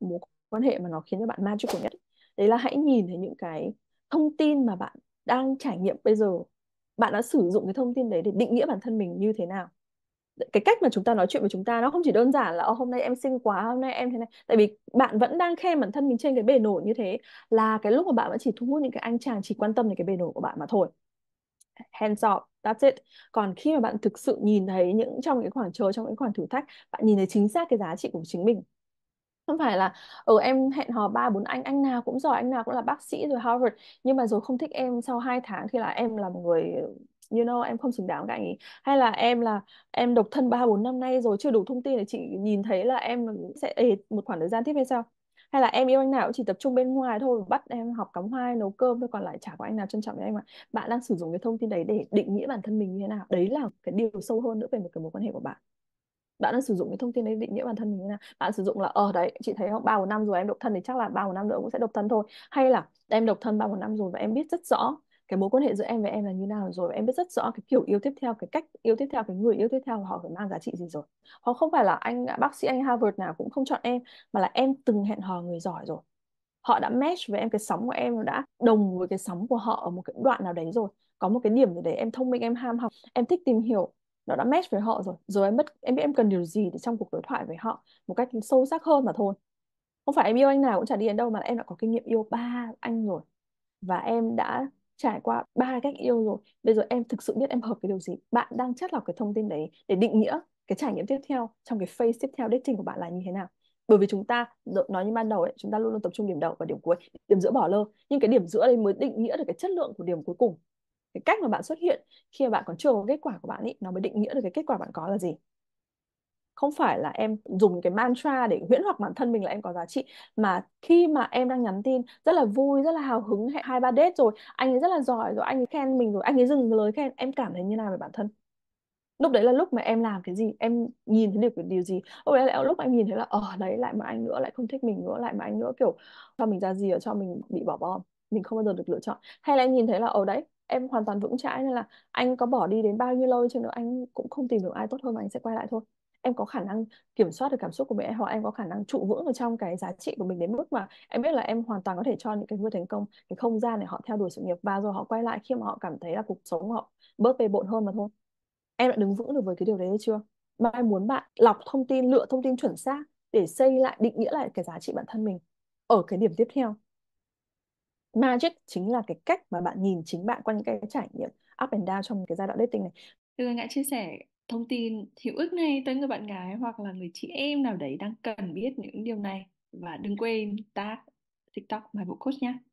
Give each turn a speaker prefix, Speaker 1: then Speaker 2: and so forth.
Speaker 1: mối quan hệ mà nó khiến cho bạn magical nhất đấy là hãy nhìn thấy những cái thông tin mà bạn đang trải nghiệm bây giờ bạn đã sử dụng cái thông tin đấy để định nghĩa bản thân mình như thế nào cái cách mà chúng ta nói chuyện với chúng ta nó không chỉ đơn giản là hôm nay em xinh quá hôm nay em thế này tại vì bạn vẫn đang khen bản thân mình trên cái bề nổi như thế là cái lúc mà bạn vẫn chỉ thu hút những cái anh chàng chỉ quan tâm đến cái bề nổi của bạn mà thôi hands up that's it còn khi mà bạn thực sự nhìn thấy những trong cái khoảng trời trong cái khoảng thử thách bạn nhìn thấy chính xác cái giá trị của chính mình không phải là ở ừ, em hẹn hò ba bốn anh anh nào cũng giỏi anh nào cũng là bác sĩ rồi Harvard nhưng mà rồi không thích em sau hai tháng thì là em là một người you know em không xứng đáng với anh ấy hay là em là em độc thân ba bốn năm nay rồi chưa đủ thông tin để chị nhìn thấy là em sẽ ế một khoảng thời gian tiếp hay sao hay là em yêu anh nào cũng chỉ tập trung bên ngoài thôi bắt em học cắm hoa nấu cơm thôi còn lại chả có anh nào trân trọng với em mà bạn đang sử dụng cái thông tin đấy để định nghĩa bản thân mình như thế nào đấy là cái điều sâu hơn nữa về một cái mối quan hệ của bạn bạn đang sử dụng cái thông tin đấy định nghĩa bản thân mình như thế nào bạn sử dụng là ờ đấy chị thấy không ba một năm rồi em độc thân thì chắc là ba một năm nữa cũng sẽ độc thân thôi hay là em độc thân ba một năm rồi và em biết rất rõ cái mối quan hệ giữa em và em là như nào rồi và em biết rất rõ cái kiểu yêu tiếp theo cái cách yêu tiếp theo cái người yêu tiếp theo họ phải mang giá trị gì rồi họ không phải là anh bác sĩ anh Harvard nào cũng không chọn em mà là em từng hẹn hò người giỏi rồi họ đã match với em cái sóng của em đã đồng với cái sóng của họ ở một cái đoạn nào đấy rồi có một cái điểm gì đấy em thông minh em ham học em thích tìm hiểu nó đã match với họ rồi rồi em mất, em biết em cần điều gì để trong cuộc đối thoại với họ một cách sâu sắc hơn mà thôi không phải em yêu anh nào cũng chả đi đến đâu mà em đã có kinh nghiệm yêu ba anh rồi và em đã trải qua ba cách yêu rồi bây giờ em thực sự biết em hợp cái điều gì bạn đang chắt lọc cái thông tin đấy để định nghĩa cái trải nghiệm tiếp theo trong cái phase tiếp theo dating của bạn là như thế nào bởi vì chúng ta nói như ban đầu ấy chúng ta luôn luôn tập trung điểm đầu và điểm cuối điểm giữa bỏ lơ nhưng cái điểm giữa đây mới định nghĩa được cái chất lượng của điểm cuối cùng cái cách mà bạn xuất hiện khi mà bạn còn chưa có kết quả của bạn ấy nó mới định nghĩa được cái kết quả bạn có là gì không phải là em dùng cái mantra để huyễn hoặc bản thân mình là em có giá trị mà khi mà em đang nhắn tin rất là vui rất là hào hứng hẹn hai ba date rồi anh ấy rất là giỏi rồi anh ấy khen mình rồi anh ấy dừng lời khen em cảm thấy như nào về bản thân lúc đấy là lúc mà em làm cái gì em nhìn thấy được cái điều gì lúc đấy là lúc mà em nhìn thấy là ở ờ, đấy lại mà anh nữa lại không thích mình nữa lại mà anh nữa kiểu cho mình ra gì ở cho mình bị bỏ bom mình không bao giờ được lựa chọn hay là em nhìn thấy là ở ờ, đấy em hoàn toàn vững chãi nên là anh có bỏ đi đến bao nhiêu lâu chứ nữa anh cũng không tìm được ai tốt hơn mà anh sẽ quay lại thôi em có khả năng kiểm soát được cảm xúc của mình hoặc em có khả năng trụ vững ở trong cái giá trị của mình đến mức mà em biết là em hoàn toàn có thể cho những cái người thành công cái không gian để họ theo đuổi sự nghiệp và rồi họ quay lại khi mà họ cảm thấy là cuộc sống của họ bớt bề bộn hơn mà thôi em đã đứng vững được với cái điều đấy chưa mà em muốn bạn lọc thông tin lựa thông tin chuẩn xác để xây lại định nghĩa lại cái giá trị bản thân mình ở cái điểm tiếp theo magic chính là cái cách mà bạn nhìn chính bạn qua những cái trải nghiệm up and down trong cái giai đoạn dating này Tường đã chia sẻ thông tin hữu ích này tới người bạn gái hoặc là người chị em nào đấy đang cần biết những điều này và đừng quên tag TikTok My Bộ Coach nhé.